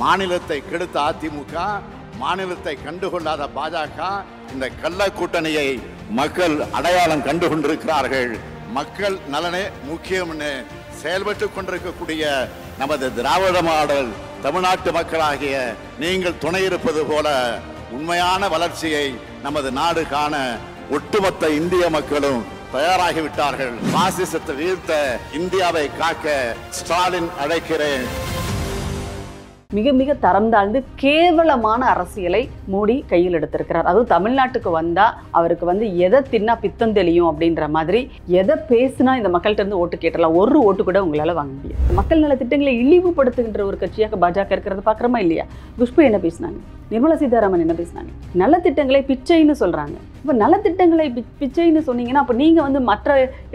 மாநிலத்தை கெடுத்த அதிமுக மாநிலத்தை கண்டுகொள்ளாத பாஜக இந்த கள்ள கூட்டணியை மக்கள் அடையாளம் கண்டு கொண்டிருக்கிறார்கள் மக்கள் நலனே முக்கியம் செயல்பட்டு கொண்டிருக்கக்கூடிய நமது திராவிட மாடல் தமிழ்நாட்டு மக்களாகிய நீங்கள் துணை இருப்பது போல உண்மையான வளர்ச்சியை நமது நாடு காண ஒட்டுமொத்த இந்திய மக்களும் தயாராகிவிட்டார்கள் பாசிசத்தை வீழ்த்த இந்தியாவை காக்க ஸ்டாலின் அழைக்கிறேன் மிக மிக தரம் தாழ்ந்து கேவலமான அரசியலை மோடி கையில் எடுத்திருக்கிறார் அதுவும் தமிழ்நாட்டுக்கு வந்தால் அவருக்கு வந்து எதை தின்னா பித்தம் தெளியும் அப்படின்ற மாதிரி எதை பேசினா இந்த மக்கள்கிட்ட இருந்து ஓட்டு கேட்டலாம் ஒரு ஓட்டு கூட உங்களால் வாங்க முடியாது மக்கள் நல திட்டங்களை இழிவுபடுத்துகின்ற ஒரு கட்சியாக பாஜக இருக்கிறது பாக்குறமா இல்லையா குஷ்பு என்ன பேசினாங்க நிர்மலா சீதாராமன் என்ன பேசினாங்க நலத்திட்டங்களை பிச்சைன்னு சொல்கிறாங்க இப்போ நலத்திட்டங்களை பிச்சைன்னு சொன்னீங்கன்னா அப்போ நீங்கள் வந்து மற்ற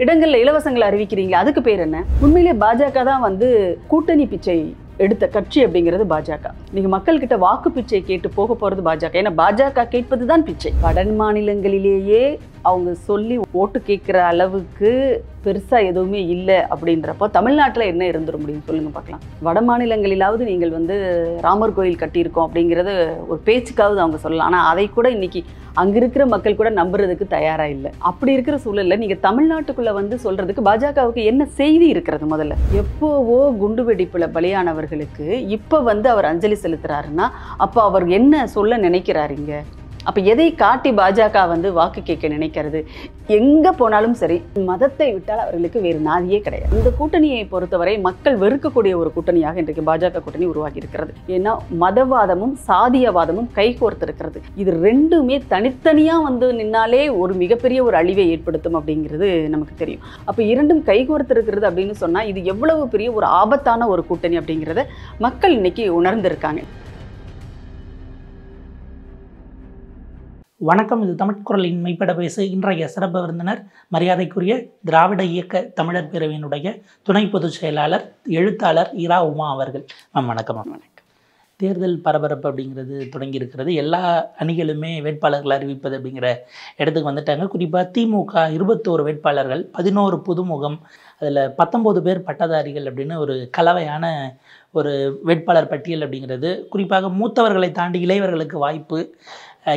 இடங்களில் இலவசங்களை அறிவிக்கிறீங்களா அதுக்கு பேர் என்ன உண்மையிலே பாஜக தான் வந்து கூட்டணி பிச்சை எடுத்த கட்சி அப்படிங்கிறது பாஜக நீங்கள் மக்கள்கிட்ட வாக்கு பிச்சை கேட்டு போக போகிறது பாஜக ஏன்னா பாஜக கேட்பது தான் பிச்சை வட மாநிலங்களிலேயே அவங்க சொல்லி ஓட்டு கேட்குற அளவுக்கு பெருசாக எதுவுமே இல்லை அப்படின்றப்போ தமிழ்நாட்டில் என்ன இருந்துட முடியும் சொல்லுங்கள் பார்க்கலாம் வட மாநிலங்களிலாவது நீங்கள் வந்து ராமர் கோயில் கட்டியிருக்கோம் அப்படிங்கிறது ஒரு பேச்சுக்காவது அவங்க சொல்லலாம் ஆனால் அதை கூட இன்றைக்கி அங்கே இருக்கிற மக்கள் கூட நம்புறதுக்கு தயாராக இல்லை அப்படி இருக்கிற சூழலில் நீங்கள் தமிழ்நாட்டுக்குள்ளே வந்து சொல்கிறதுக்கு பாஜகவுக்கு என்ன செய்தி இருக்கிறது முதல்ல எப்போவோ குண்டு வெடிப்பில் பலியானவர்களுக்கு இப்போ வந்து அவர் அஞ்சலி செலுத்துறாருன்னா அப்போ அவர் என்ன சொல்ல நினைக்கிறாருங்க அப்போ எதை காட்டி பாஜக வந்து வாக்கு கேட்க நினைக்கிறது எங்கே போனாலும் சரி மதத்தை விட்டால் அவர்களுக்கு வேறு நாதியே கிடையாது இந்த கூட்டணியை பொறுத்தவரை மக்கள் வெறுக்கக்கூடிய ஒரு கூட்டணியாக இன்றைக்கு பாஜக கூட்டணி உருவாகி இருக்கிறது ஏன்னா மதவாதமும் சாதியவாதமும் கை கோர்த்திருக்கிறது இது ரெண்டுமே தனித்தனியாக வந்து நின்னாலே ஒரு மிகப்பெரிய ஒரு அழிவை ஏற்படுத்தும் அப்படிங்கிறது நமக்கு தெரியும் அப்போ இரண்டும் கை கோர்த்திருக்கிறது அப்படின்னு சொன்னால் இது எவ்வளவு பெரிய ஒரு ஆபத்தான ஒரு கூட்டணி அப்படிங்கிறத மக்கள் இன்னைக்கு உணர்ந்திருக்காங்க வணக்கம் இது தமிழ் குரலின் மெய்ப்பட பேசு இன்றைய சிறப்பு விருந்தினர் மரியாதைக்குரிய திராவிட இயக்க தமிழர் பிரிவினுடைய துணை பொதுச் செயலாளர் எழுத்தாளர் இரா உமா அவர்கள் மேம் வணக்கம் வணக்கம் தேர்தல் பரபரப்பு அப்படிங்கிறது தொடங்கி இருக்கிறது எல்லா அணிகளுமே வேட்பாளர்கள் அறிவிப்பது அப்படிங்கிற இடத்துக்கு வந்துட்டாங்க குறிப்பாக திமுக இருபத்தோரு வேட்பாளர்கள் பதினோரு புதுமுகம் அதில் பத்தொம்போது பேர் பட்டதாரிகள் அப்படின்னு ஒரு கலவையான ஒரு வேட்பாளர் பட்டியல் அப்படிங்கிறது குறிப்பாக மூத்தவர்களை தாண்டி இளையவர்களுக்கு வாய்ப்பு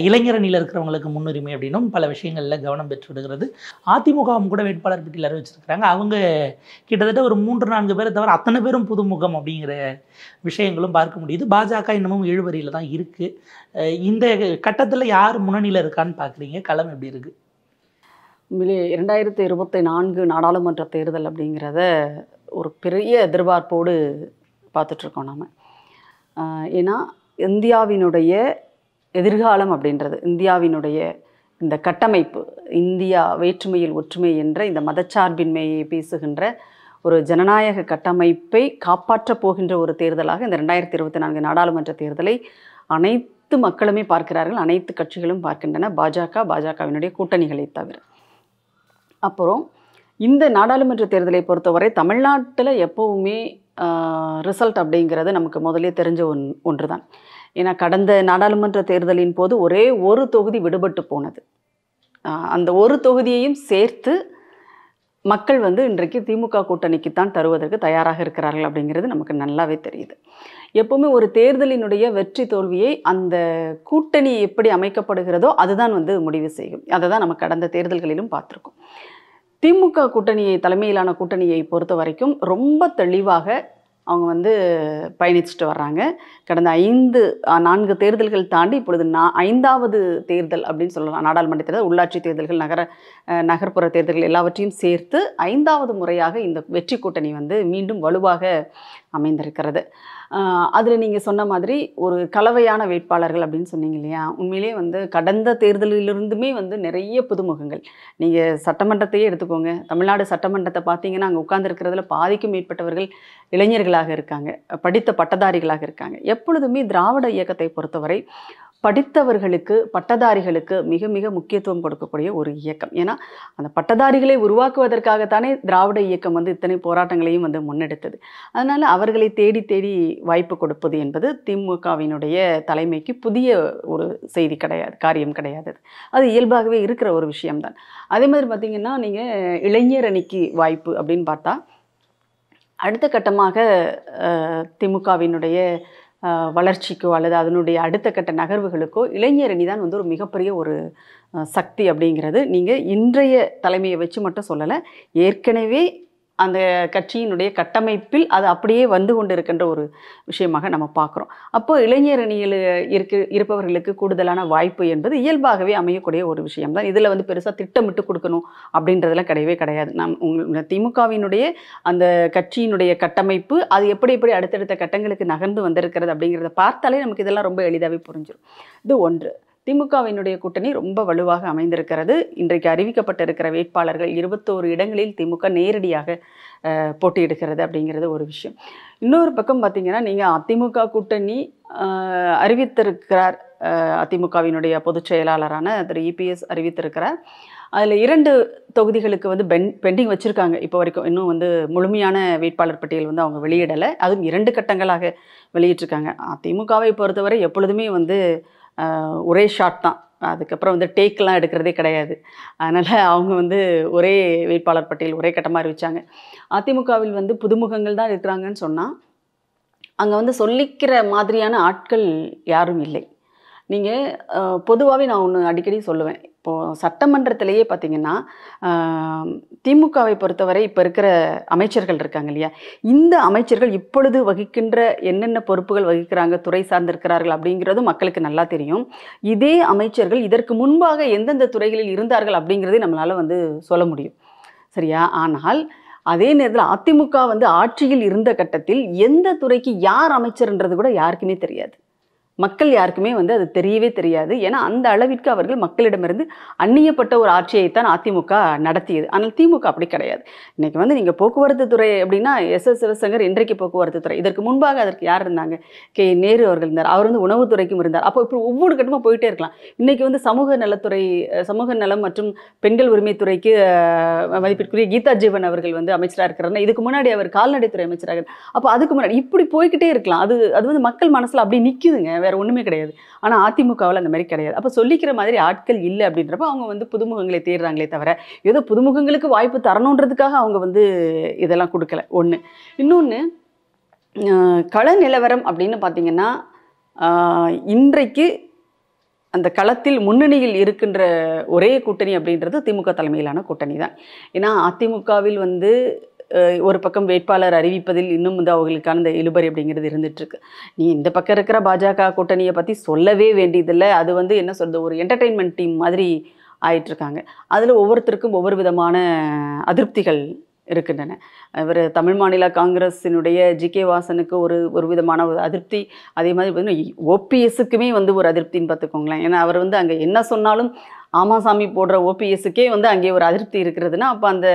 இளைஞரணியில் இருக்கிறவங்களுக்கு முன்னுரிமை அப்படின்னும் பல விஷயங்களில் கவனம் பெற்று விடுகிறது அதிமுகவும் கூட வேட்பாளர் பட்டியல் அறிவிச்சிருக்கிறாங்க அவங்க கிட்டத்தட்ட ஒரு மூன்று நான்கு பேரை தவிர அத்தனை பேரும் புதுமுகம் அப்படிங்கிற விஷயங்களும் பார்க்க முடியுது பாஜக இன்னமும் இழுவரியில் தான் இருக்குது இந்த கட்டத்தில் யார் முன்னணியில் இருக்கான்னு பார்க்குறீங்க களம் எப்படி இருக்குது இரண்டாயிரத்தி இருபத்தி நான்கு நாடாளுமன்ற தேர்தல் அப்படிங்கிறத ஒரு பெரிய எதிர்பார்ப்போடு பார்த்துட்ருக்கோம் நாம் ஏன்னா இந்தியாவினுடைய எதிர்காலம் அப்படின்றது இந்தியாவினுடைய இந்த கட்டமைப்பு இந்தியா வேற்றுமையில் ஒற்றுமை என்ற இந்த மதச்சார்பின்மையை பேசுகின்ற ஒரு ஜனநாயக கட்டமைப்பை காப்பாற்றப் போகின்ற ஒரு தேர்தலாக இந்த ரெண்டாயிரத்தி இருபத்தி நான்கு நாடாளுமன்ற தேர்தலை அனைத்து மக்களுமே பார்க்கிறார்கள் அனைத்து கட்சிகளும் பார்க்கின்றன பாஜக பாஜகவினுடைய கூட்டணிகளை தவிர அப்புறம் இந்த நாடாளுமன்ற தேர்தலை பொறுத்தவரை தமிழ்நாட்டில் எப்போவுமே ரிசல்ட் அப்படிங்கிறது நமக்கு முதலே தெரிஞ்ச ஒன் ஒன்று தான் ஏன்னா கடந்த நாடாளுமன்ற தேர்தலின் போது ஒரே ஒரு தொகுதி விடுபட்டு போனது அந்த ஒரு தொகுதியையும் சேர்த்து மக்கள் வந்து இன்றைக்கு திமுக கூட்டணிக்கு தான் தருவதற்கு தயாராக இருக்கிறார்கள் அப்படிங்கிறது நமக்கு நல்லாவே தெரியுது எப்போவுமே ஒரு தேர்தலினுடைய வெற்றி தோல்வியை அந்த கூட்டணி எப்படி அமைக்கப்படுகிறதோ அதுதான் வந்து முடிவு செய்யும் அதை தான் நம்ம கடந்த தேர்தல்களிலும் பார்த்துருக்கோம் திமுக கூட்டணியை தலைமையிலான கூட்டணியை பொறுத்த வரைக்கும் ரொம்ப தெளிவாக அவங்க வந்து பயணிச்சுட்டு வர்றாங்க கடந்த ஐந்து நான்கு தேர்தல்கள் தாண்டி இப்பொழுது நான் ஐந்தாவது தேர்தல் அப்படின்னு சொல்லலாம் நாடாளுமன்ற தேர்தல் உள்ளாட்சி தேர்தல்கள் நகர நகர்ப்புற தேர்தல்கள் எல்லாவற்றையும் சேர்த்து ஐந்தாவது முறையாக இந்த வெற்றி கூட்டணி வந்து மீண்டும் வலுவாக அமைந்திருக்கிறது அதில் நீங்கள் சொன்ன மாதிரி ஒரு கலவையான வேட்பாளர்கள் அப்படின்னு சொன்னீங்க இல்லையா உண்மையிலே வந்து கடந்த தேர்தலிலிருந்துமே வந்து நிறைய புதுமுகங்கள் நீங்கள் சட்டமன்றத்தையே எடுத்துக்கோங்க தமிழ்நாடு சட்டமன்றத்தை பார்த்தீங்கன்னா அங்கே உட்கார்ந்துருக்கிறதுல பாதிக்கும் மேற்பட்டவர்கள் இளைஞர்களாக இருக்காங்க படித்த பட்டதாரிகளாக இருக்காங்க எப்பொழுதுமே திராவிட இயக்கத்தை பொறுத்தவரை படித்தவர்களுக்கு பட்டதாரிகளுக்கு மிக மிக முக்கியத்துவம் கொடுக்கக்கூடிய ஒரு இயக்கம் ஏன்னா அந்த பட்டதாரிகளை உருவாக்குவதற்காகத்தானே திராவிட இயக்கம் வந்து இத்தனை போராட்டங்களையும் வந்து முன்னெடுத்தது அதனால் அவர்களை தேடி தேடி வாய்ப்பு கொடுப்பது என்பது திமுகவினுடைய தலைமைக்கு புதிய ஒரு செய்தி கிடையாது காரியம் கிடையாது அது இயல்பாகவே இருக்கிற ஒரு விஷயம்தான் அதே மாதிரி பார்த்திங்கன்னா நீங்கள் இளைஞர் அணிக்கு வாய்ப்பு அப்படின்னு பார்த்தா அடுத்த கட்டமாக திமுகவினுடைய வளர்ச்சிக்கோ அல்லது அதனுடைய அடுத்த கட்ட நகர்வுகளுக்கோ இளைஞர் அணி தான் வந்து ஒரு மிகப்பெரிய ஒரு சக்தி அப்படிங்கிறது நீங்கள் இன்றைய தலைமையை வச்சு மட்டும் சொல்லலை ஏற்கனவே அந்த கட்சியினுடைய கட்டமைப்பில் அது அப்படியே வந்து கொண்டு இருக்கின்ற ஒரு விஷயமாக நம்ம பார்க்குறோம் அப்போ இளைஞர் அணியில் இருக்கு இருப்பவர்களுக்கு கூடுதலான வாய்ப்பு என்பது இயல்பாகவே அமையக்கூடிய ஒரு விஷயம் தான் இதில் வந்து பெருசாக திட்டமிட்டு கொடுக்கணும் அப்படின்றதெல்லாம் கிடையவே கிடையாது நம் உங்கள் திமுகவினுடைய அந்த கட்சியினுடைய கட்டமைப்பு அது எப்படி எப்படி அடுத்தடுத்த கட்டங்களுக்கு நகர்ந்து வந்திருக்கிறது அப்படிங்கிறத பார்த்தாலே நமக்கு இதெல்லாம் ரொம்ப எளிதாகவே புரிஞ்சிடும் இது ஒன்று திமுகவினுடைய கூட்டணி ரொம்ப வலுவாக அமைந்திருக்கிறது இன்றைக்கு அறிவிக்கப்பட்டிருக்கிற வேட்பாளர்கள் இருபத்தோரு இடங்களில் திமுக நேரடியாக போட்டியிடுகிறது அப்படிங்கிறது ஒரு விஷயம் இன்னொரு பக்கம் பார்த்தீங்கன்னா நீங்கள் அதிமுக கூட்டணி அறிவித்திருக்கிறார் அதிமுகவினுடைய பொதுச் செயலாளரான திரு இபிஎஸ் அறிவித்திருக்கிறார் அதில் இரண்டு தொகுதிகளுக்கு வந்து பென் பெண்டிங் வச்சுருக்காங்க இப்போ வரைக்கும் இன்னும் வந்து முழுமையான வேட்பாளர் பட்டியல் வந்து அவங்க வெளியிடலை அதுவும் இரண்டு கட்டங்களாக வெளியிட்டிருக்காங்க அதிமுகவை பொறுத்தவரை எப்பொழுதுமே வந்து ஒரே ஷாட் தான் அதுக்கப்புறம் வந்து டேக்கெலாம் எடுக்கிறதே கிடையாது அதனால் அவங்க வந்து ஒரே வேட்பாளர் பட்டியல் ஒரே கட்டமாக வச்சாங்க அதிமுகவில் வந்து புதுமுகங்கள் தான் இருக்கிறாங்கன்னு சொன்னால் அங்கே வந்து சொல்லிக்கிற மாதிரியான ஆட்கள் யாரும் இல்லை நீங்கள் பொதுவாகவே நான் ஒன்று அடிக்கடி சொல்லுவேன் இப்போது சட்டமன்றத்திலேயே பார்த்திங்கன்னா திமுகவை பொறுத்தவரை இப்போ இருக்கிற அமைச்சர்கள் இருக்காங்க இல்லையா இந்த அமைச்சர்கள் இப்பொழுது வகிக்கின்ற என்னென்ன பொறுப்புகள் வகிக்கிறாங்க துறை சார்ந்திருக்கிறார்கள் அப்படிங்கிறது மக்களுக்கு நல்லா தெரியும் இதே அமைச்சர்கள் இதற்கு முன்பாக எந்தெந்த துறைகளில் இருந்தார்கள் அப்படிங்கிறதே நம்மளால் வந்து சொல்ல முடியும் சரியா ஆனால் அதே நேரத்தில் அதிமுக வந்து ஆட்சியில் இருந்த கட்டத்தில் எந்த துறைக்கு யார் அமைச்சர்ன்றது கூட யாருக்குமே தெரியாது மக்கள் யாருக்குமே வந்து அது தெரியவே தெரியாது ஏன்னா அந்த அளவிற்கு அவர்கள் மக்களிடமிருந்து அந்நியப்பட்ட ஒரு ஆட்சியைத்தான் அதிமுக நடத்தியது ஆனால் திமுக அப்படி கிடையாது இன்றைக்கி வந்து நீங்கள் போக்குவரத்து துறை அப்படின்னா எஸ் எஸ் சிவசங்கர் இன்றைக்கு போக்குவரத்து துறை இதற்கு முன்பாக அதற்கு யார் இருந்தாங்க கே நேரு அவர்கள் இருந்தார் அவர் வந்து உணவுத்துறைக்கும் இருந்தார் அப்போ இப்போ ஒவ்வொரு கட்டமாக போயிட்டே இருக்கலாம் இன்றைக்கி வந்து சமூக நலத்துறை சமூக நலம் மற்றும் பெண்கள் உரிமைத்துறைக்கு மதிப்பிற்குரிய கீதா ஜீவன் அவர்கள் வந்து அமைச்சராக இருக்கிறார் இதுக்கு முன்னாடி அவர் கால்நடைத்துறை அமைச்சராக அப்போ அதுக்கு முன்னாடி இப்படி போய்கிட்டே இருக்கலாம் அது அது வந்து மக்கள் மனசில் அப்படி நிற்குதுங்க வேறு ஒன்றுமே கிடையாது ஆனால் அதிமுகவில் அந்த மாதிரி கிடையாது அப்போ சொல்லிக்கிற மாதிரி ஆட்கள் இல்லை அப்படின்றப்ப அவங்க வந்து புதுமுகங்களை தேடுறாங்களே தவிர ஏதோ புதுமுகங்களுக்கு வாய்ப்பு தரணுன்றதுக்காக அவங்க வந்து இதெல்லாம் கொடுக்கல ஒன்று இன்னொன்று கள நிலவரம் அப்படின்னு பார்த்தீங்கன்னா இன்றைக்கு அந்த களத்தில் முன்னணியில் இருக்கின்ற ஒரே கூட்டணி அப்படின்றது திமுக தலைமையிலான கூட்டணி தான் ஏன்னா அதிமுகவில் வந்து ஒரு பக்கம் வேட்பாளர் அறிவிப்பதில் இன்னும் வந்து அவர்களுக்கான இந்த இழுபறி அப்படிங்கிறது இருந்துட்டுருக்கு நீ இந்த பக்கம் இருக்கிற பாஜக கூட்டணியை பற்றி சொல்லவே வேண்டியதில்லை அது வந்து என்ன சொல்கிறது ஒரு என்டர்டெயின்மெண்ட் டீம் மாதிரி ஆயிட்டுருக்காங்க அதில் ஒவ்வொருத்தருக்கும் ஒவ்வொரு விதமான அதிருப்திகள் இருக்கின்றன இவர் தமிழ் மாநில காங்கிரஸினுடைய ஜி கே வாசனுக்கு ஒரு ஒரு விதமான ஒரு அதிருப்தி அதே மாதிரி பார்த்திங்கன்னா ஓபிஎஸ்க்குமே வந்து ஒரு அதிருப்தின்னு பார்த்துக்கோங்களேன் ஏன்னா அவர் வந்து அங்கே என்ன சொன்னாலும் ஆமாசாமி போடுற ஓபிஎஸ்ஸுக்கே வந்து அங்கே ஒரு அதிருப்தி இருக்கிறதுனா அப்போ அந்த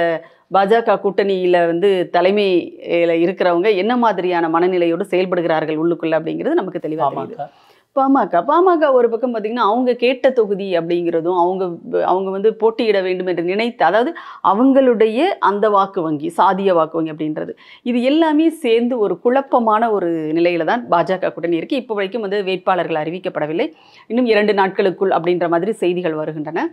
பாஜக கூட்டணியில் வந்து தலைமையில் இருக்கிறவங்க என்ன மாதிரியான மனநிலையோடு செயல்படுகிறார்கள் உள்ளுக்குள்ளே அப்படிங்கிறது நமக்கு தெளிவாக பாமக பாமக ஒரு பக்கம் பார்த்திங்கன்னா அவங்க கேட்ட தொகுதி அப்படிங்கிறதும் அவங்க அவங்க வந்து போட்டியிட வேண்டும் என்று நினைத்து அதாவது அவங்களுடைய அந்த வாக்கு வங்கி சாதிய வாக்கு வங்கி அப்படின்றது இது எல்லாமே சேர்ந்து ஒரு குழப்பமான ஒரு நிலையில தான் பாஜக கூட்டணி இருக்குது இப்போ வரைக்கும் வந்து வேட்பாளர்கள் அறிவிக்கப்படவில்லை இன்னும் இரண்டு நாட்களுக்குள் அப்படின்ற மாதிரி செய்திகள் வருகின்றன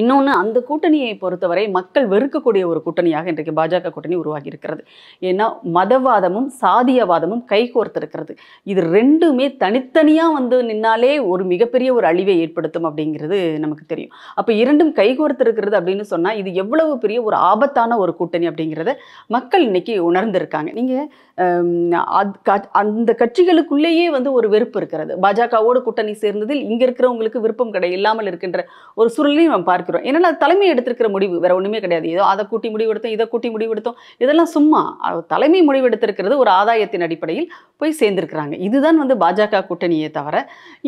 இன்னொன்று அந்த கூட்டணியை பொறுத்தவரை மக்கள் வெறுக்கக்கூடிய ஒரு கூட்டணியாக இன்றைக்கு பாஜக கூட்டணி உருவாகி இருக்கிறது ஏன்னா மதவாதமும் சாதியவாதமும் கைகோர்த்திருக்கிறது இது ரெண்டுமே தனித்தனியாக வந்து நின்னாலே ஒரு மிகப்பெரிய ஒரு அழிவை ஏற்படுத்தும் அப்படிங்கிறது நமக்கு தெரியும் அப்போ இரண்டும் கைகோர்த்திருக்கிறது அப்படின்னு சொன்னால் இது எவ்வளவு பெரிய ஒரு ஆபத்தான ஒரு கூட்டணி அப்படிங்கிறத மக்கள் இன்னைக்கு உணர்ந்திருக்காங்க நீங்கள் அந்த கட்சிகளுக்குள்ளேயே வந்து ஒரு வெறுப்பு இருக்கிறது பாஜகவோடு கூட்டணி சேர்ந்ததில் இங்கே இருக்கிறவங்களுக்கு விருப்பம் கடை இல்லாமல் இருக்கின்ற ஒரு சூழலையும் நம்ம பார்க்கிறோம் ஏன்னா தலைமை எடுத்திருக்கிற முடிவு வேற ஒன்றுமே கிடையாது ஏதோ அதை கூட்டி முடிவு எடுத்தோம் இதை கூட்டி முடிவெடுத்தோம் இதெல்லாம் சும்மா தலைமை முடிவெடுத்திருக்கிறது ஒரு ஆதாயத்தின் அடிப்படையில் போய் சேர்ந்திருக்கிறாங்க இதுதான் வந்து பாஜக கூட்டணியே தவிர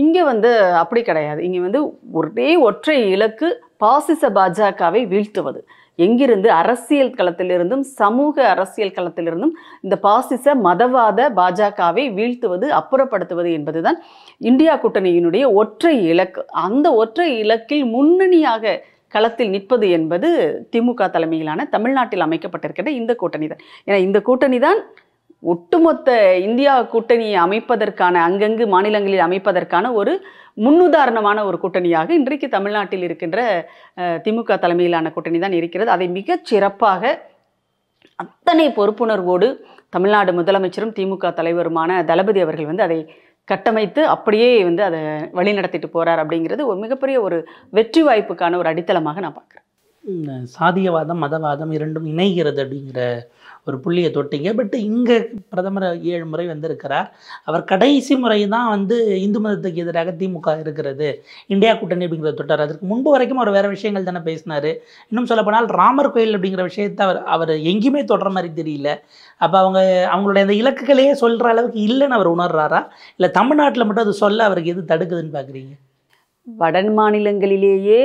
இங்கே வந்து அப்படி கிடையாது இங்கே வந்து ஒரே ஒற்றை இலக்கு பாசிச பாஜகவை வீழ்த்துவது எங்கிருந்து அரசியல் களத்திலிருந்தும் சமூக அரசியல் களத்திலிருந்தும் இந்த பாசிச மதவாத பாஜகவை வீழ்த்துவது அப்புறப்படுத்துவது என்பதுதான் இந்தியா கூட்டணியினுடைய ஒற்றை இலக்கு அந்த ஒற்றை இலக்கில் முன்னணியாக களத்தில் நிற்பது என்பது திமுக தலைமையிலான தமிழ்நாட்டில் அமைக்கப்பட்டிருக்கிற இந்த கூட்டணி தான் ஏன்னா இந்த கூட்டணி தான் ஒட்டுமொத்த இந்தியா கூட்டணியை அமைப்பதற்கான அங்கங்கு மாநிலங்களில் அமைப்பதற்கான ஒரு முன்னுதாரணமான ஒரு கூட்டணியாக இன்றைக்கு தமிழ்நாட்டில் இருக்கின்ற திமுக தலைமையிலான கூட்டணி தான் இருக்கிறது அதை மிகச் சிறப்பாக அத்தனை பொறுப்புணர்வோடு தமிழ்நாடு முதலமைச்சரும் திமுக தலைவருமான தளபதி அவர்கள் வந்து அதை கட்டமைத்து அப்படியே வந்து அதை வழி நடத்திட்டு போகிறார் அப்படிங்கிறது ஒரு மிகப்பெரிய ஒரு வெற்றி வாய்ப்புக்கான ஒரு அடித்தளமாக நான் பார்க்குறேன் சாதியவாதம் மதவாதம் இரண்டும் இணைகிறது அப்படிங்கிற ஒரு புள்ளியை தொட்டிங்க பட் இங்கே பிரதமர் ஏழு முறை வந்திருக்கிறார் அவர் கடைசி முறை தான் வந்து இந்து மதத்துக்கு எதிராக திமுக இருக்கிறது இந்தியா கூட்டணி அப்படிங்கிறத தொட்டார் அதற்கு முன்பு வரைக்கும் அவர் வேறு விஷயங்கள் தானே பேசினார் இன்னும் சொல்லப்போனால் ராமர் கோயில் அப்படிங்கிற விஷயத்தை அவர் அவர் எங்கேயுமே தொடர மாதிரி தெரியல அப்போ அவங்க அவங்களுடைய அந்த இலக்குகளையே சொல்கிற அளவுக்கு இல்லைன்னு அவர் உணர்றாரா இல்லை தமிழ்நாட்டில் மட்டும் அது சொல்ல அவருக்கு எது தடுக்குதுன்னு பார்க்குறீங்க வட மாநிலங்களிலேயே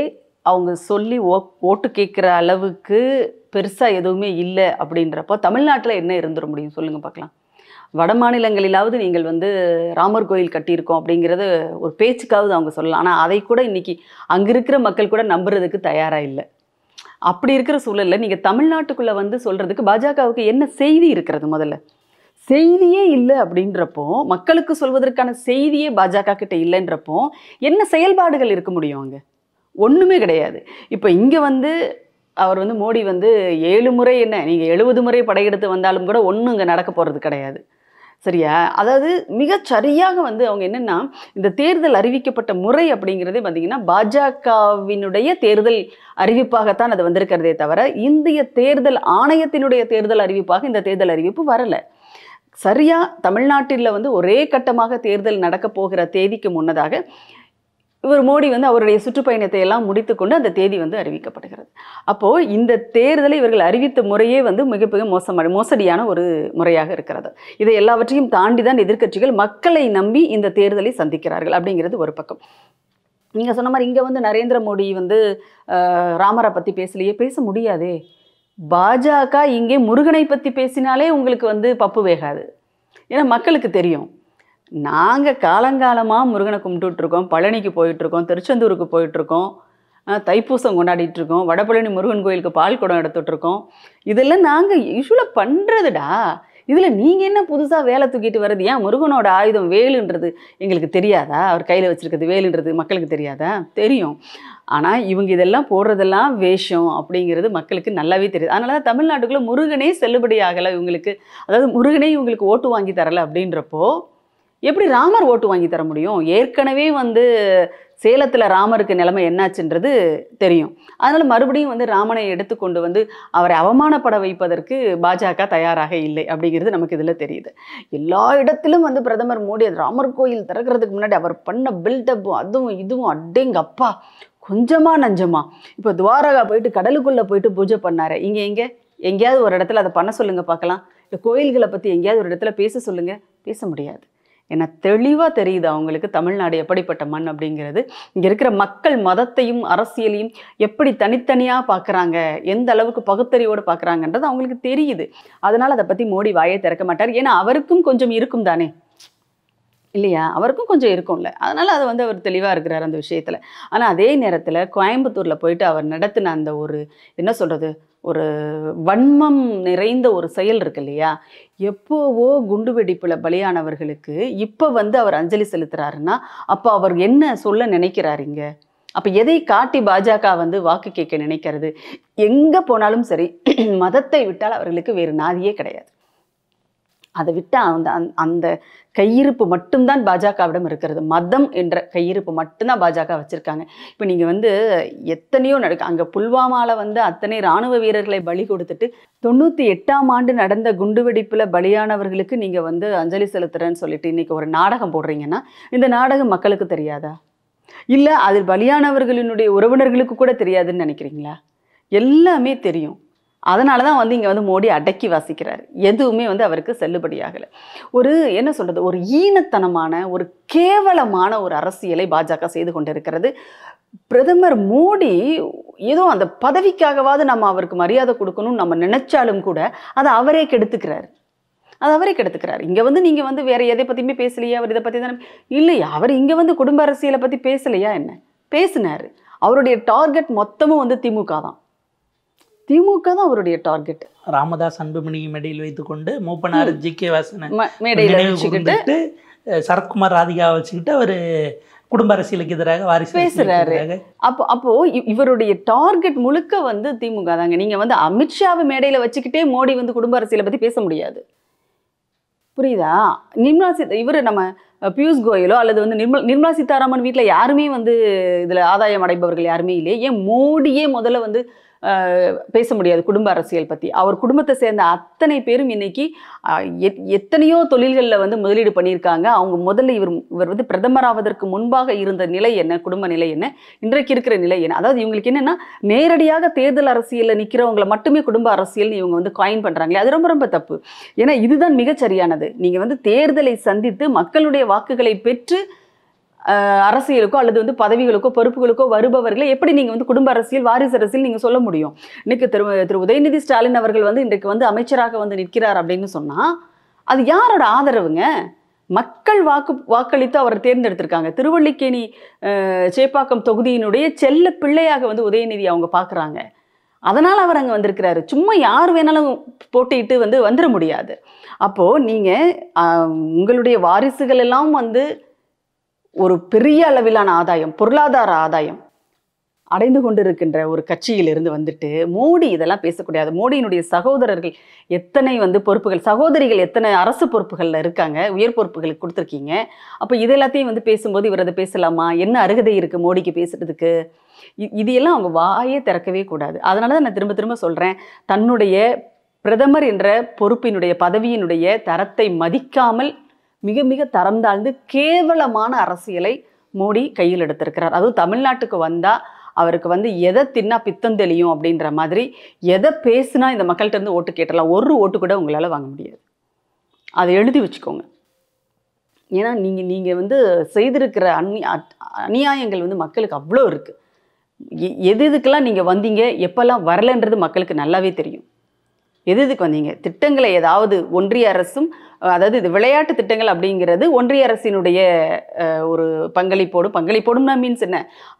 அவங்க சொல்லி ஓ ஓட்டு கேட்குற அளவுக்கு பெருசாக எதுவுமே இல்லை அப்படின்றப்போ தமிழ்நாட்டில் என்ன இருந்துட முடியும் சொல்லுங்கள் பார்க்கலாம் வட மாநிலங்களிலாவது நீங்கள் வந்து ராமர் கோயில் கட்டியிருக்கோம் அப்படிங்கிறது ஒரு பேச்சுக்காவது அவங்க சொல்லலாம் ஆனால் அதை கூட இன்றைக்கி அங்கே இருக்கிற மக்கள் கூட நம்புறதுக்கு தயாராக இல்லை அப்படி இருக்கிற சூழலில் நீங்கள் தமிழ்நாட்டுக்குள்ளே வந்து சொல்கிறதுக்கு பாஜகவுக்கு என்ன செய்தி இருக்கிறது முதல்ல செய்தியே இல்லை அப்படின்றப்போ மக்களுக்கு சொல்வதற்கான செய்தியே பாஜக கிட்ட இல்லைன்றப்போ என்ன செயல்பாடுகள் இருக்க முடியும் அங்கே ஒன்றுமே கிடையாது இப்போ இங்கே வந்து அவர் வந்து மோடி வந்து ஏழு முறை என்ன நீங்கள் எழுபது முறை படையெடுத்து வந்தாலும் கூட ஒன்றும் இங்கே நடக்க போகிறது கிடையாது சரியா அதாவது மிக சரியாக வந்து அவங்க என்னென்னா இந்த தேர்தல் அறிவிக்கப்பட்ட முறை அப்படிங்கிறதே பார்த்திங்கன்னா பாஜகவினுடைய தேர்தல் அறிவிப்பாகத்தான் அது வந்திருக்கிறதே தவிர இந்திய தேர்தல் ஆணையத்தினுடைய தேர்தல் அறிவிப்பாக இந்த தேர்தல் அறிவிப்பு வரலை சரியாக தமிழ்நாட்டில் வந்து ஒரே கட்டமாக தேர்தல் நடக்க போகிற தேதிக்கு முன்னதாக இவர் மோடி வந்து அவருடைய சுற்றுப்பயணத்தை எல்லாம் முடித்துக்கொண்டு அந்த தேதி வந்து அறிவிக்கப்படுகிறது அப்போது இந்த தேர்தலை இவர்கள் அறிவித்த முறையே வந்து மிகப்பெரிய மோசமான மோசடியான ஒரு முறையாக இருக்கிறது இதை எல்லாவற்றையும் தாண்டி தான் எதிர்க்கட்சிகள் மக்களை நம்பி இந்த தேர்தலை சந்திக்கிறார்கள் அப்படிங்கிறது ஒரு பக்கம் நீங்கள் சொன்ன மாதிரி இங்கே வந்து நரேந்திர மோடி வந்து ராமரை பற்றி பேசலையே பேச முடியாதே பாஜக இங்கே முருகனை பற்றி பேசினாலே உங்களுக்கு வந்து பப்பு வேகாது ஏன்னா மக்களுக்கு தெரியும் நாங்கள் காலங்காலமாக முருகனை கும்பிட்டுட்ருக்கோம் பழனிக்கு போயிட்டுருக்கோம் திருச்செந்தூருக்கு போயிட்டுருக்கோம் தைப்பூசம் கொண்டாடிட்டுருக்கோம் வடபழனி முருகன் கோயிலுக்கு பால் குடம் எடுத்துட்ருக்கோம் இதெல்லாம் நாங்கள் யூஸ்வலாக பண்ணுறதுடா இதில் நீங்கள் என்ன புதுசாக வேலை தூக்கிட்டு வர்றது ஏன் முருகனோட ஆயுதம் வேலுன்றது எங்களுக்கு தெரியாதா அவர் கையில் வச்சுருக்கிறது வேலுன்றது மக்களுக்கு தெரியாதா தெரியும் ஆனால் இவங்க இதெல்லாம் போடுறதெல்லாம் வேஷம் அப்படிங்கிறது மக்களுக்கு நல்லாவே தெரியுது அதனால தான் தமிழ்நாட்டுக்குள்ளே முருகனே செல்லுபடி ஆகலை இவங்களுக்கு அதாவது முருகனே இவங்களுக்கு ஓட்டு வாங்கி தரலை அப்படின்றப்போ எப்படி ராமர் ஓட்டு வாங்கி தர முடியும் ஏற்கனவே வந்து சேலத்தில் ராமருக்கு நிலைமை என்னாச்சுன்றது தெரியும் அதனால் மறுபடியும் வந்து ராமனை எடுத்துக்கொண்டு வந்து அவரை அவமானப்பட வைப்பதற்கு பாஜக தயாராக இல்லை அப்படிங்கிறது நமக்கு இதில் தெரியுது எல்லா இடத்திலும் வந்து பிரதமர் மோடி ராமர் கோயில் திறக்கிறதுக்கு முன்னாடி அவர் பண்ண பில்டப்பும் அதுவும் இதுவும் அடேங்க அப்பா கொஞ்சமா நஞ்சமா இப்போ துவாரகா போயிட்டு கடலுக்குள்ளே போயிட்டு பூஜை பண்ணார் இங்கே எங்கே எங்கேயாவது ஒரு இடத்துல அதை பண்ண சொல்லுங்கள் பார்க்கலாம் இல்லை கோயில்களை பற்றி எங்கேயாவது ஒரு இடத்துல பேச சொல்லுங்கள் பேச முடியாது ஏன்னா தெளிவாக தெரியுது அவங்களுக்கு தமிழ்நாடு எப்படிப்பட்ட மண் அப்படிங்கிறது இங்கே இருக்கிற மக்கள் மதத்தையும் அரசியலையும் எப்படி தனித்தனியாக பார்க்குறாங்க எந்த அளவுக்கு பகுத்தறிவோடு பார்க்குறாங்கன்றது அவங்களுக்கு தெரியுது அதனால் அதை பற்றி மோடி வாயை திறக்க மாட்டார் ஏன்னா அவருக்கும் கொஞ்சம் இருக்கும் தானே இல்லையா அவருக்கும் கொஞ்சம் இருக்கும்ல அதனால் அது வந்து அவர் தெளிவாக இருக்கிறார் அந்த விஷயத்தில் ஆனால் அதே நேரத்தில் கோயம்புத்தூரில் போயிட்டு அவர் நடத்தின அந்த ஒரு என்ன சொல்கிறது ஒரு வன்மம் நிறைந்த ஒரு செயல் இருக்கு இல்லையா எப்போவோ குண்டு வெடிப்பில் பலியானவர்களுக்கு இப்போ வந்து அவர் அஞ்சலி செலுத்துறாருன்னா அப்போ அவர் என்ன சொல்ல நினைக்கிறாருங்க அப்போ எதை காட்டி பாஜக வந்து வாக்கு கேட்க நினைக்கிறது எங்கே போனாலும் சரி மதத்தை விட்டால் அவர்களுக்கு வேறு நாதியே கிடையாது அதை விட்டு அந்த அந்த கையிருப்பு மட்டும்தான் பாஜகவிடம் இருக்கிறது மதம் என்ற கையிருப்பு மட்டும்தான் பாஜக வச்சுருக்காங்க இப்போ நீங்கள் வந்து எத்தனையோ நடக்கு அங்கே புல்வாமாவில் வந்து அத்தனை இராணுவ வீரர்களை பலி கொடுத்துட்டு தொண்ணூற்றி எட்டாம் ஆண்டு நடந்த குண்டுவெடிப்பில் பலியானவர்களுக்கு நீங்கள் வந்து அஞ்சலி செலுத்துறேன்னு சொல்லிட்டு இன்றைக்கி ஒரு நாடகம் போடுறீங்கன்னா இந்த நாடகம் மக்களுக்கு தெரியாதா இல்லை அதில் பலியானவர்களினுடைய உறவினர்களுக்கு கூட தெரியாதுன்னு நினைக்கிறீங்களா எல்லாமே தெரியும் அதனால தான் வந்து இங்கே வந்து மோடி அடக்கி வாசிக்கிறார் எதுவுமே வந்து அவருக்கு செல்லுபடியாகலை ஒரு என்ன சொல்கிறது ஒரு ஈனத்தனமான ஒரு கேவலமான ஒரு அரசியலை பாஜக செய்து கொண்டிருக்கிறது பிரதமர் மோடி ஏதோ அந்த பதவிக்காகவாவது நம்ம அவருக்கு மரியாதை கொடுக்கணும்னு நம்ம நினைச்சாலும் கூட அதை அவரே கெடுத்துக்கிறார் அது அவரே கெடுத்துக்கிறார் இங்கே வந்து நீங்கள் வந்து வேறு எதை பற்றியுமே பேசலையா அவர் இதை பற்றி தானே இல்லையா அவர் இங்கே வந்து குடும்ப அரசியலை பற்றி பேசலையா என்ன பேசினார் அவருடைய டார்கெட் மொத்தமும் வந்து திமுக தான் திமுக தான் அவருடைய டார்கெட் ராமதாஸ் அன்புமணியும் மேடையில் வைத்துக்கொண்டு மூப்பனார் ஜி கே வாசனை வச்சுக்கிட்டு சரத்குமார் ராதிகாவை வச்சுக்கிட்டு அவர் குடும்ப அரசியலுக்கு எதிராக வாரிசு பேசுறாரு அப்போ அப்போ இவருடைய டார்கெட் முழுக்க வந்து திமுக தாங்க நீங்க வந்து அமித்ஷாவை மேடையில வச்சுக்கிட்டே மோடி வந்து குடும்ப அரசியலை பத்தி பேச முடியாது புரியுதா நிர்மலா சீதா இவர் நம்ம பியூஷ் கோயலோ அல்லது வந்து நிர்மல் நிர்மலா சீதாராமன் வீட்டில் யாருமே வந்து இதில் ஆதாயம் அடைபவர்கள் யாருமே இல்லையே ஏன் மோடியே முதல்ல வந்து பேச முடியாது குடும்ப அரசியல் பற்றி அவர் குடும்பத்தை சேர்ந்த அத்தனை பேரும் இன்றைக்கி எத்தனையோ தொழில்களில் வந்து முதலீடு பண்ணியிருக்காங்க அவங்க முதல்ல இவர் இவர் வந்து பிரதமராவதற்கு முன்பாக இருந்த நிலை என்ன குடும்ப நிலை என்ன இன்றைக்கு இருக்கிற நிலை என்ன அதாவது இவங்களுக்கு என்னென்னா நேரடியாக தேர்தல் அரசியலில் நிற்கிறவங்களை மட்டுமே குடும்ப அரசியல் இவங்க வந்து காயின் பண்ணுறாங்களே அது ரொம்ப ரொம்ப தப்பு ஏன்னா இதுதான் மிகச்சரியானது நீங்கள் வந்து தேர்தலை சந்தித்து மக்களுடைய வாக்குகளை பெற்று அரசியலுக்கோ அல்லது வந்து பதவிகளுக்கோ பொறுப்புகளுக்கோ வருபவர்களை எப்படி நீங்கள் வந்து குடும்ப அரசியல் வாரிசு அரசியல் நீங்கள் சொல்ல முடியும் இன்னைக்கு திரு திரு உதயநிதி ஸ்டாலின் அவர்கள் வந்து இன்றைக்கு வந்து அமைச்சராக வந்து நிற்கிறார் அப்படின்னு சொன்னால் அது யாரோட ஆதரவுங்க மக்கள் வாக்கு வாக்களித்து அவர் தேர்ந்தெடுத்திருக்காங்க திருவள்ளிக்கேணி சேப்பாக்கம் தொகுதியினுடைய செல்ல பிள்ளையாக வந்து உதயநிதி அவங்க பார்க்குறாங்க அதனால் அவர் அங்கே வந்திருக்கிறாரு சும்மா யார் வேணாலும் போட்டிட்டு வந்து வந்துட முடியாது அப்போது நீங்கள் உங்களுடைய வாரிசுகள் எல்லாம் வந்து ஒரு பெரிய அளவிலான ஆதாயம் பொருளாதார ஆதாயம் அடைந்து கொண்டிருக்கின்ற ஒரு கட்சியிலிருந்து வந்துட்டு மோடி இதெல்லாம் பேசக்கூடாது மோடியினுடைய சகோதரர்கள் எத்தனை வந்து பொறுப்புகள் சகோதரிகள் எத்தனை அரசு பொறுப்புகளில் இருக்காங்க உயர் பொறுப்புகளுக்கு கொடுத்துருக்கீங்க அப்போ இது எல்லாத்தையும் வந்து பேசும்போது இவர் அதை பேசலாமா என்ன அருகதை இருக்குது மோடிக்கு பேசுகிறதுக்கு இது எல்லாம் அவங்க வாயே திறக்கவே கூடாது அதனால தான் நான் திரும்ப திரும்ப சொல்கிறேன் தன்னுடைய பிரதமர் என்ற பொறுப்பினுடைய பதவியினுடைய தரத்தை மதிக்காமல் மிக மிக தரம் தாழ்ந்து கேவலமான அரசியலை மோடி கையில் எடுத்திருக்கிறார் அதுவும் தமிழ்நாட்டுக்கு வந்தால் அவருக்கு வந்து எதை தின்னா பித்தம் தெளியும் அப்படின்ற மாதிரி எதை பேசுனா இந்த மக்கள்கிட்ட இருந்து ஓட்டு கேட்டலாம் ஒரு ஓட்டு கூட உங்களால் வாங்க முடியாது அதை எழுதி வச்சுக்கோங்க ஏன்னா நீங்கள் நீங்கள் வந்து செய்திருக்கிற அந்நிய அநியாயங்கள் வந்து மக்களுக்கு அவ்வளோ இருக்குது எது இதுக்கெல்லாம் நீங்கள் வந்தீங்க எப்போல்லாம் வரலைன்றது மக்களுக்கு நல்லாவே தெரியும் எது இதுக்கு வந்தீங்க திட்டங்களை ஏதாவது ஒன்றிய அரசும் அதாவது இது விளையாட்டு திட்டங்கள் அப்படிங்கிறது ஒன்றிய அரசினுடைய ஒரு பங்களிப்போடு பங்களிப்போடும் நான் மீன்ஸ் என்ன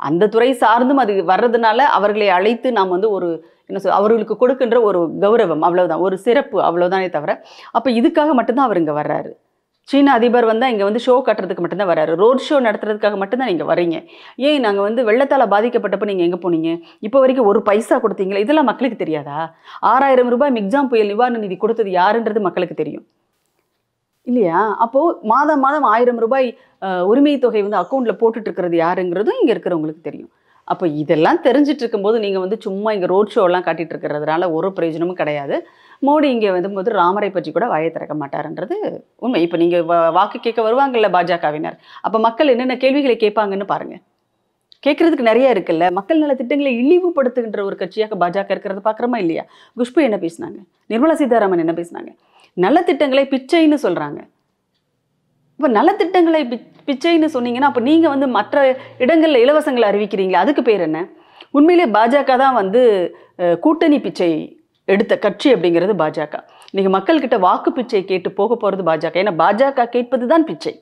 அந்த துறை சார்ந்தும் அது வர்றதுனால அவர்களை அழைத்து நாம் வந்து ஒரு என்ன சொல் அவர்களுக்கு கொடுக்கின்ற ஒரு கௌரவம் அவ்வளோதான் ஒரு சிறப்பு அவ்வளோதானே தவிர அப்போ இதுக்காக மட்டும்தான் அவர் இங்கே வர்றாரு சீன அதிபர் வந்தால் இங்கே வந்து ஷோ கட்டுறதுக்கு மட்டும்தான் வராரு ரோட் ஷோ நடத்துறதுக்காக மட்டும்தான் நீங்கள் வரீங்க ஏன் நாங்கள் வந்து வெள்ளத்தால் பாதிக்கப்பட்டப்போ நீங்கள் எங்கே போனீங்க இப்போ வரைக்கும் ஒரு பைசா கொடுத்தீங்களா இதெல்லாம் மக்களுக்கு தெரியாதா ஆறாயிரம் ரூபாய் மிக்ஜாம் புயல் நிவாரண நிதி கொடுத்தது யாருன்றது மக்களுக்கு தெரியும் இல்லையா அப்போது மாதம் மாதம் ஆயிரம் ரூபாய் உரிமை தொகை வந்து அக்கௌண்ட்டில் போட்டுட்டு இருக்கிறது யாருங்கிறதும் இங்கே இருக்கிறவங்களுக்கு தெரியும் அப்போ இதெல்லாம் தெரிஞ்சிட்டு இருக்கும்போது நீங்கள் வந்து சும்மா இங்கே ரோட் ஷோலாம் காட்டிகிட்டு இருக்கிறதுனால ஒரு பிரயோஜனமும் கிடையாது மோடி இங்கே வந்தபோது ராமரை பற்றி கூட வாயை திறக்க மாட்டார்ன்றது உண்மை இப்போ நீங்கள் வாக்கு கேட்க வருவாங்கல்ல பாஜகவினர் அப்போ மக்கள் என்னென்ன கேள்விகளை கேட்பாங்கன்னு பாருங்கள் கேட்கறதுக்கு நிறைய இருக்குல்ல மக்கள் நல திட்டங்களை இழிவுபடுத்துகின்ற ஒரு கட்சியாக பாஜக இருக்கிறது பார்க்குறமா இல்லையா குஷ்பு என்ன பேசினாங்க நிர்மலா சீதாராமன் என்ன பேசினாங்க நல்ல திட்டங்களை பிச்சைன்னு சொல்கிறாங்க இப்போ நலத்திட்டங்களை பிச்சைன்னு சொன்னீங்கன்னா அப்போ நீங்கள் வந்து மற்ற இடங்களில் இலவசங்களை அறிவிக்கிறீங்களா அதுக்கு பேர் என்ன உண்மையிலே பாஜக தான் வந்து கூட்டணி பிச்சை எடுத்த கட்சி அப்படிங்கிறது பாஜக இன்றைக்கி மக்கள்கிட்ட வாக்கு பிச்சை கேட்டு போக போகிறது பாஜக ஏன்னா பாஜக கேட்பது தான் பிச்சை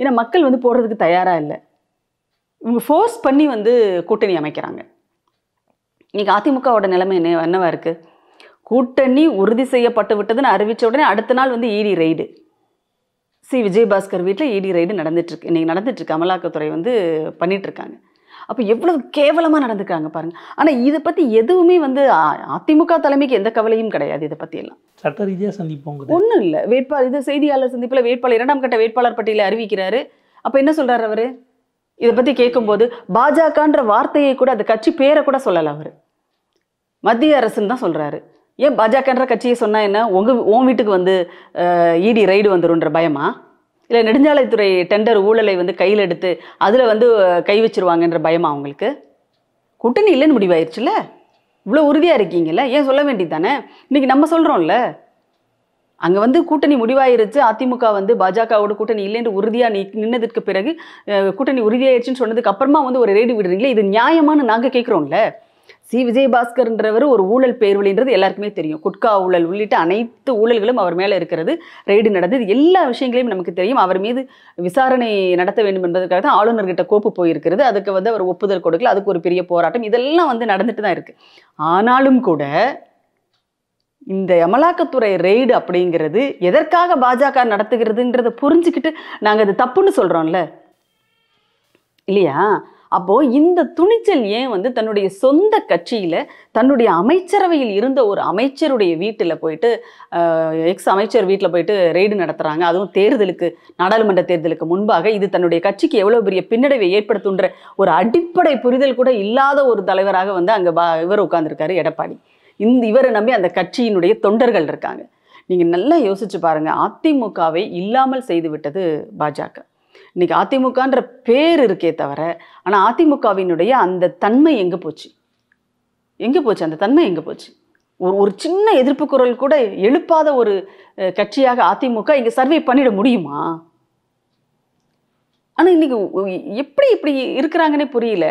ஏன்னா மக்கள் வந்து போடுறதுக்கு தயாராக இல்லை இவங்க ஃபோர்ஸ் பண்ணி வந்து கூட்டணி அமைக்கிறாங்க இன்றைக்கி அதிமுகவோட நிலைமை என்ன என்னவா இருக்குது கூட்டணி உறுதி செய்யப்பட்டு விட்டதுன்னு அறிவித்த உடனே அடுத்த நாள் வந்து இடி e ரெய்டு சி விஜயபாஸ்கர் வீட்டில் e இடி ரெய்டு நடந்துட்டுருக்கு இன்றைக்கி நடந்துட்டுருக்கு அமலாக்கத்துறை வந்து பண்ணிகிட்ருக்காங்க அப்போ எவ்வளவு கேவலமாக நடந்துக்கிறாங்க பாருங்கள் ஆனால் இதை பற்றி எதுவுமே வந்து அதிமுக தலைமைக்கு எந்த கவலையும் கிடையாது இதை பற்றியெல்லாம் சட்ட ரீதியாக சந்திப்போம் ஒன்றும் இல்லை வேட்பாளர் இது செய்தியாளர் சந்திப்பில் வேட்பாளர் இரண்டாம் கட்ட வேட்பாளர் பட்டியலை அறிவிக்கிறாரு அப்போ என்ன சொல்கிறார் அவர் இதை பற்றி கேட்கும்போது பாஜகன்ற வார்த்தையை கூட அந்த கட்சி பேரை கூட சொல்லலை அவர் மத்திய அரசுன்னு தான் சொல்கிறாரு ஏன் பாஜகன்ற கட்சியை சொன்னால் என்ன உங்கள் உன் வீட்டுக்கு வந்து இடி ரைடு வந்துடும்ன்ற பயமா இல்லை நெடுஞ்சாலைத்துறை டெண்டர் ஊழலை வந்து கையில் எடுத்து அதில் வந்து கை வச்சுருவாங்கன்ற பயமா அவங்களுக்கு கூட்டணி இல்லைன்னு முடிவாயிருச்சுல்ல இவ்வளோ உறுதியாக இருக்கீங்கல்ல ஏன் சொல்ல வேண்டியது தானே இன்னைக்கு நம்ம சொல்கிறோம்ல அங்கே வந்து கூட்டணி முடிவாயிருச்சு அதிமுக வந்து பாஜகவோட கூட்டணி இல்லைன்னு உறுதியாக நீ நின்னதுக்கு பிறகு கூட்டணி உறுதியாயிருச்சுன்னு சொன்னதுக்கு அப்புறமா வந்து ஒரு ரேடி விடுறீங்களே இது நியாயமானு நாங்கள் கேட்குறோம்ல சி விஜயபாஸ்கர்ன்றவர் ஒரு ஊழல் பேர்வழின்றது எல்லாருக்குமே தெரியும் குட்கா ஊழல் உள்ளிட்ட அனைத்து ஊழல்களும் அவர் மேலே இருக்கிறது ரெய்டு நடந்தது எல்லா விஷயங்களையும் நமக்கு தெரியும் அவர் மீது விசாரணை நடத்த வேண்டும் என்பதற்காக தான் ஆளுநர்கிட்ட கோப்பு போயிருக்கிறது அதுக்கு வந்து அவர் ஒப்புதல் கொடுக்கல அதுக்கு ஒரு பெரிய போராட்டம் இதெல்லாம் வந்து நடந்துட்டு தான் இருக்குது ஆனாலும் கூட இந்த அமலாக்கத்துறை ரெய்டு அப்படிங்கிறது எதற்காக பாஜக நடத்துகிறதுன்றதை புரிஞ்சுக்கிட்டு நாங்கள் அது தப்புன்னு சொல்கிறோம்ல இல்லையா அப்போது இந்த துணிச்சல் ஏன் வந்து தன்னுடைய சொந்த கட்சியில் தன்னுடைய அமைச்சரவையில் இருந்த ஒரு அமைச்சருடைய வீட்டில் போயிட்டு எக்ஸ் அமைச்சர் வீட்டில் போயிட்டு ரெய்டு நடத்துகிறாங்க அதுவும் தேர்தலுக்கு நாடாளுமன்ற தேர்தலுக்கு முன்பாக இது தன்னுடைய கட்சிக்கு எவ்வளோ பெரிய பின்னடைவை ஏற்படுத்துன்ற ஒரு அடிப்படை புரிதல் கூட இல்லாத ஒரு தலைவராக வந்து அங்கே பா இவர் உட்காந்துருக்காரு எடப்பாடி இந்த இவரை நம்பி அந்த கட்சியினுடைய தொண்டர்கள் இருக்காங்க நீங்கள் நல்லா யோசிச்சு பாருங்கள் அதிமுகவை இல்லாமல் செய்துவிட்டது பாஜக இன்றைக்கி அதிமுகன்ற பேர் இருக்கே தவிர ஆனால் அதிமுகவினுடைய அந்த தன்மை எங்கே போச்சு எங்கே போச்சு அந்த தன்மை எங்கே போச்சு ஒரு ஒரு சின்ன எதிர்ப்பு குரல் கூட எழுப்பாத ஒரு கட்சியாக அதிமுக இங்கே சர்வே பண்ணிட முடியுமா ஆனால் இன்றைக்கி எப்படி இப்படி இருக்கிறாங்கன்னே புரியல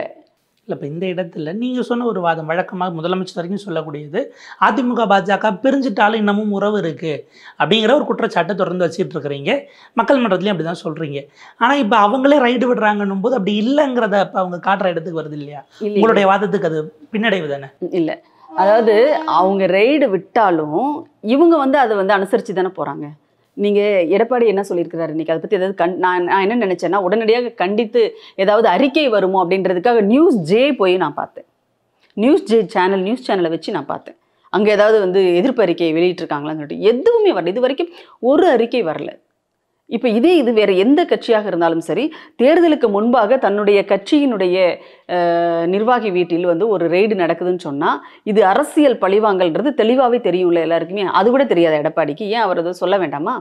இல்லை இப்போ இந்த இடத்துல நீங்கள் சொன்ன ஒரு வாதம் வழக்கமாக முதலமைச்சர் வரைக்கும் சொல்லக்கூடியது அதிமுக பாஜக பிரிஞ்சிட்டாலும் இன்னமும் உறவு இருக்குது அப்படிங்கிற ஒரு குற்றச்சாட்டை தொடர்ந்து வச்சுட்டு இருக்கிறீங்க மக்கள் மன்றத்துலேயும் அப்படி தான் சொல்கிறீங்க ஆனால் இப்போ அவங்களே ரைடு விடுறாங்கன்னும் போது அப்படி இல்லைங்கிறத இப்போ அவங்க காட்டுற இடத்துக்கு வருது இல்லையா உங்களுடைய வாதத்துக்கு அது பின்னடைவு தானே இல்லை அதாவது அவங்க ரெய்டு விட்டாலும் இவங்க வந்து அதை வந்து அனுசரித்து தானே போகிறாங்க நீங்கள் எடப்பாடி என்ன சொல்லியிருக்கிறாரு இன்னைக்கு அதை பற்றி ஏதாவது கண் நான் நான் என்ன நினச்சேன்னா உடனடியாக கண்டித்து ஏதாவது அறிக்கை வருமோ அப்படின்றதுக்காக நியூஸ் ஜே போய் நான் பார்த்தேன் நியூஸ் ஜே சேனல் நியூஸ் சேனலை வச்சு நான் பார்த்தேன் அங்கே ஏதாவது வந்து எதிர்ப்பு அறிக்கையை வெளியிட்டிருக்காங்களான்னு சொல்லிட்டு எதுவுமே வரல இது வரைக்கும் ஒரு அறிக்கை வரல இப்போ இதே இது வேறு எந்த கட்சியாக இருந்தாலும் சரி தேர்தலுக்கு முன்பாக தன்னுடைய கட்சியினுடைய நிர்வாகி வீட்டில் வந்து ஒரு ரெய்டு நடக்குதுன்னு சொன்னால் இது அரசியல் பழிவாங்கல்ன்றது தெளிவாகவே தெரியும்ல எல்லாருக்குமே அது கூட தெரியாத எடப்பாடிக்கு ஏன் அவர் அதை சொல்ல வேண்டாமா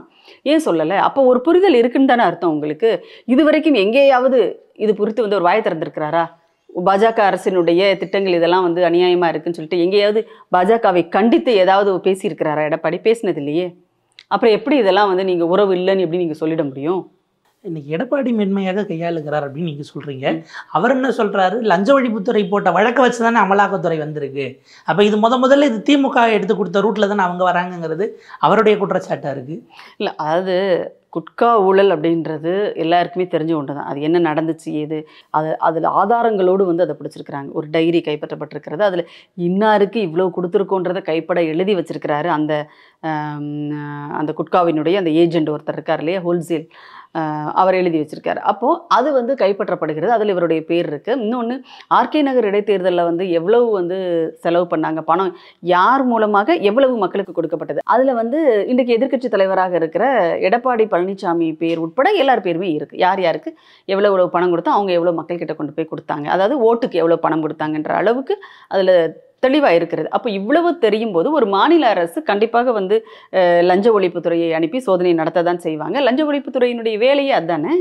ஏன் சொல்லலை அப்போ ஒரு புரிதல் இருக்குன்னு தானே அர்த்தம் உங்களுக்கு இது வரைக்கும் எங்கேயாவது இது குறித்து வந்து ஒரு வாயை திறந்திருக்கிறாரா பாஜக அரசினுடைய திட்டங்கள் இதெல்லாம் வந்து அநியாயமாக இருக்குன்னு சொல்லிட்டு எங்கேயாவது பாஜகவை கண்டித்து ஏதாவது பேசியிருக்கிறாரா எடப்பாடி பேசினது இல்லையே அப்புறம் எப்படி இதெல்லாம் வந்து நீங்கள் உறவு இல்லைன்னு எப்படி நீங்கள் சொல்லிட முடியும் இன்னைக்கு எடப்பாடி மென்மையாக கையாளுகிறார் அப்படின்னு நீங்கள் சொல்கிறீங்க அவர் என்ன சொல்கிறாரு லஞ்ச ஒழிப்புத்துறை போட்ட வழக்கை வச்சு தானே அமலாக்கத்துறை வந்திருக்கு அப்போ இது முத முதல்ல இது திமுக எடுத்து கொடுத்த ரூட்டில் தானே அவங்க வராங்கங்கிறது அவருடைய குற்றச்சாட்டாக இருக்குது இல்லை அதாவது குட்கா ஊழல் அப்படின்றது எல்லாருக்குமே தெரிஞ்ச ஒன்று தான் அது என்ன நடந்துச்சு ஏது அது அதில் ஆதாரங்களோடு வந்து அதை பிடிச்சிருக்கிறாங்க ஒரு டைரி கைப்பற்றப்பட்டிருக்கிறது அதில் இன்னாருக்கு இவ்வளோ கொடுத்துருக்கோன்றதை கைப்பட எழுதி வச்சிருக்கிறாரு அந்த அந்த குட்காவினுடைய அந்த ஏஜெண்ட் ஒருத்தர் இருக்கார் இல்லையா ஹோல்சேல் அவர் எழுதி வச்சிருக்காரு அப்போது அது வந்து கைப்பற்றப்படுகிறது அதில் இவருடைய பேர் இருக்குது இன்னொன்று ஆர்கே நகர் இடைத்தேர்தலில் வந்து எவ்வளவு வந்து செலவு பண்ணாங்க பணம் யார் மூலமாக எவ்வளவு மக்களுக்கு கொடுக்கப்பட்டது அதில் வந்து இன்றைக்கு எதிர்க்கட்சி தலைவராக இருக்கிற எடப்பாடி பழனிசாமி பேர் உட்பட எல்லார் பேருமே இருக்குது யார் யாருக்கு எவ்வளோ எவ்வளோ பணம் கொடுத்தா அவங்க எவ்வளோ மக்கள்கிட்ட கொண்டு போய் கொடுத்தாங்க அதாவது ஓட்டுக்கு எவ்வளோ பணம் கொடுத்தாங்கன்ற அளவுக்கு அதில் தெளிவாக இருக்கிறது அப்போ இவ்வளவு தெரியும் போது ஒரு மாநில அரசு கண்டிப்பாக வந்து லஞ்ச ஒழிப்புத்துறையை அனுப்பி சோதனை நடத்த தான் செய்வாங்க லஞ்ச ஒழிப்புத்துறையினுடைய வேலையே அதுதானே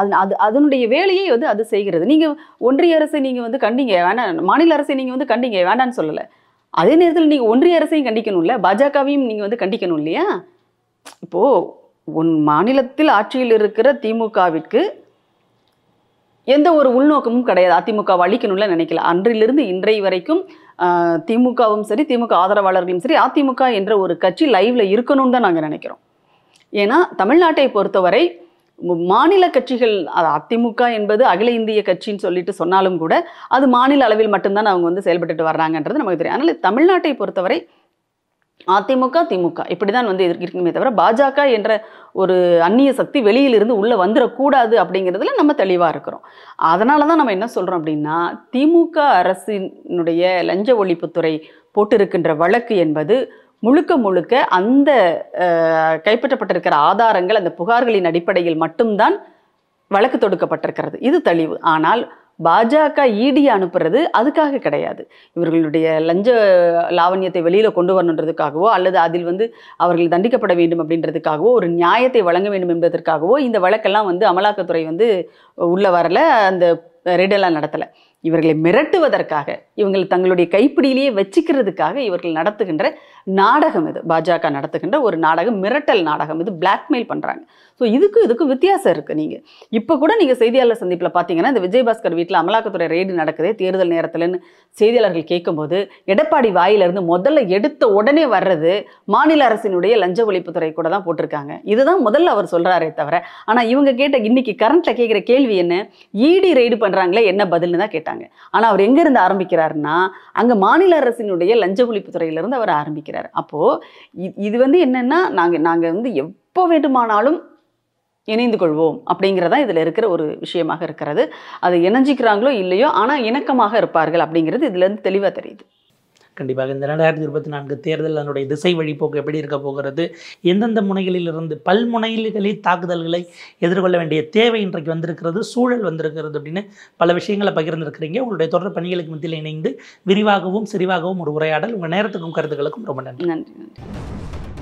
அது அது அதனுடைய வேலையை வந்து அது செய்கிறது நீங்கள் ஒன்றிய அரசை நீங்கள் வந்து கண்டிங்க வேணாம் மாநில அரசை நீங்கள் வந்து கண்டிங்க வேண்டான்னு சொல்லலை அதே நேரத்தில் நீங்கள் ஒன்றிய அரசையும் இல்லை பாஜகவையும் நீங்கள் வந்து கண்டிக்கணும் இல்லையா இப்போது உன் மாநிலத்தில் ஆட்சியில் இருக்கிற திமுகவிற்கு எந்த ஒரு உள்நோக்கமும் கிடையாது அதிமுக அழிக்கணும்ல நினைக்கல அன்றிலிருந்து இன்றை வரைக்கும் திமுகவும் சரி திமுக ஆதரவாளர்களும் சரி அதிமுக என்ற ஒரு கட்சி லைவ்ல இருக்கணும்னு தான் நாங்கள் நினைக்கிறோம் ஏன்னா தமிழ்நாட்டை பொறுத்தவரை மாநில கட்சிகள் அது அதிமுக என்பது அகில இந்திய கட்சின்னு சொல்லிட்டு சொன்னாலும் கூட அது மாநில அளவில் மட்டும்தான் அவங்க வந்து செயல்பட்டுட்டு வர்றாங்கன்றது நமக்கு தெரியும் அதனால் தமிழ்நாட்டை பொறுத்தவரை அதிமுக திமுக இப்படி தான் வந்து இருக்குமே தவிர பாஜக என்ற ஒரு அந்நிய சக்தி வெளியிலிருந்து உள்ளே வந்துடக்கூடாது அப்படிங்கிறதுல நம்ம தெளிவாக இருக்கிறோம் அதனால தான் நம்ம என்ன சொல்கிறோம் அப்படின்னா திமுக அரசினுடைய லஞ்ச ஒழிப்புத்துறை போட்டிருக்கின்ற வழக்கு என்பது முழுக்க முழுக்க அந்த கைப்பற்றப்பட்டிருக்கிற ஆதாரங்கள் அந்த புகார்களின் அடிப்படையில் மட்டும்தான் வழக்கு தொடுக்கப்பட்டிருக்கிறது இது தெளிவு ஆனால் பாஜக இடி அனுப்புறது அதுக்காக கிடையாது இவர்களுடைய லஞ்ச லாவண்யத்தை வெளியில் கொண்டு வரணுன்றதுக்காகவோ அல்லது அதில் வந்து அவர்கள் தண்டிக்கப்பட வேண்டும் அப்படின்றதுக்காகவோ ஒரு நியாயத்தை வழங்க வேண்டும் என்பதற்காகவோ இந்த வழக்கெல்லாம் வந்து அமலாக்கத்துறை வந்து உள்ளே வரல அந்த ரெய்டெல்லாம் நடத்தலை இவர்களை மிரட்டுவதற்காக இவங்களை தங்களுடைய கைப்பிடியிலேயே வச்சுக்கிறதுக்காக இவர்கள் நடத்துகின்ற நாடகம் இது பாஜக நடத்துகின்ற ஒரு நாடகம் மிரட்டல் நாடகம் இது பிளாக்மெயில் பண்ணுறாங்க ஸோ இதுக்கும் இதுக்கும் வித்தியாசம் இருக்குது நீங்கள் இப்போ கூட நீங்கள் செய்தியாளர் சந்திப்பில் பார்த்தீங்கன்னா இந்த விஜயபாஸ்கர் வீட்டில் அமலாக்கத்துறை ரெய்டு நடக்குதே தேர்தல் நேரத்தில்னு செய்தியாளர்கள் கேட்கும்போது எடப்பாடி வாயிலிருந்து முதல்ல எடுத்த உடனே வர்றது மாநில அரசினுடைய லஞ்ச ஒழிப்புத்துறை கூட தான் போட்டிருக்காங்க இதுதான் முதல்ல அவர் சொல்கிறாரே தவிர ஆனால் இவங்க கேட்ட இன்னைக்கு கரண்ட்டில் கேட்குற கேள்வி என்ன இடி e ரெய்டு பண்ணுறாங்களே என்ன பதில்னு தான் கேட்டாங்க ஆனால் அவர் எங்கேருந்து ஆரம்பிக்கிறாருன்னா அங்கே மாநில அரசினுடைய லஞ்ச ஒழிப்புத்துறையிலிருந்து அவர் ஆரம்பிக்கிறார் ஆரம்பிக்கிறார் அப்போது இது வந்து என்னென்னா நாங்கள் நாங்கள் வந்து எப்போ வேண்டுமானாலும் இணைந்து கொள்வோம் அப்படிங்கிறதா இதில் இருக்கிற ஒரு விஷயமாக இருக்கிறது அதை இணைஞ்சிக்கிறாங்களோ இல்லையோ ஆனால் இணக்கமாக இருப்பார்கள் அப்படிங்கிறது இதுலேருந்து தெளிவாக தெரியுது கண்டிப்பாக இந்த ரெண்டாயிரத்தி இருபத்தி நான்கு தேர்தல் அதனுடைய திசை வழிபோக்கு எப்படி இருக்க போகிறது எந்தெந்த முனைகளிலிருந்து பல்முனைகளில் தாக்குதல்களை எதிர்கொள்ள வேண்டிய தேவை இன்றைக்கு வந்திருக்கிறது சூழல் வந்திருக்கிறது அப்படின்னு பல விஷயங்களை பகிர்ந்திருக்கிறீங்க உங்களுடைய தொடர் பணிகளுக்கு மத்தியில் இணைந்து விரிவாகவும் சிறிவாகவும் ஒரு உரையாடல் உங்கள் நேரத்துக்கும் கருத்துக்களுக்கும் ரொம்ப நன்றி நன்றி